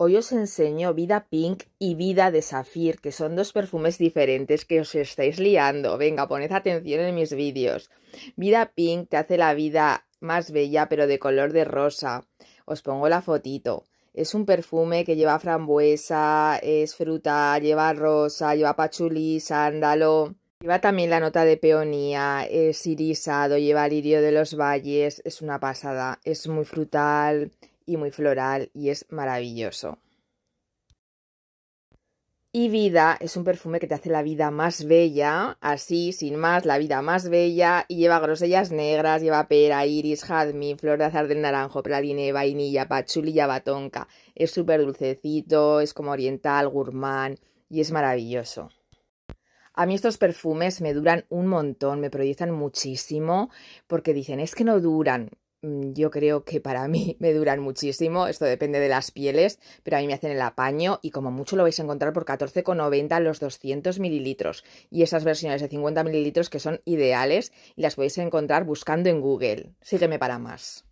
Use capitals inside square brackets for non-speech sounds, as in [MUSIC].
Hoy os enseño Vida Pink y Vida de Safir, que son dos perfumes diferentes que os estáis liando. Venga, poned atención en mis vídeos. Vida Pink te hace la vida más bella, pero de color de rosa. Os pongo la fotito. Es un perfume que lleva frambuesa, es fruta, lleva rosa, lleva pachulí, sándalo. Lleva también la nota de peonía, es irisado, lleva lirio de los valles, es una pasada, es muy frutal, y muy floral y es maravilloso. Y vida es un perfume que te hace la vida más bella, así, sin más, la vida más bella, y lleva grosellas negras, lleva pera, iris, jazmín, flor de azar del naranjo, praline, vainilla, pachuli y abatonca. Es súper dulcecito, es como oriental, gourmand, y es maravilloso. A mí estos perfumes me duran un montón, me proyectan muchísimo, porque dicen, es que no duran, Mm, yo creo que para mí [LAUGHS] me duran muchísimo, esto depende de las pieles, pero a mí me hacen el apaño y como mucho lo vais a encontrar por 14,90 los 200 mililitros y esas versiones de 50 mililitros que son ideales y las podéis encontrar buscando en Google. Sígueme para más.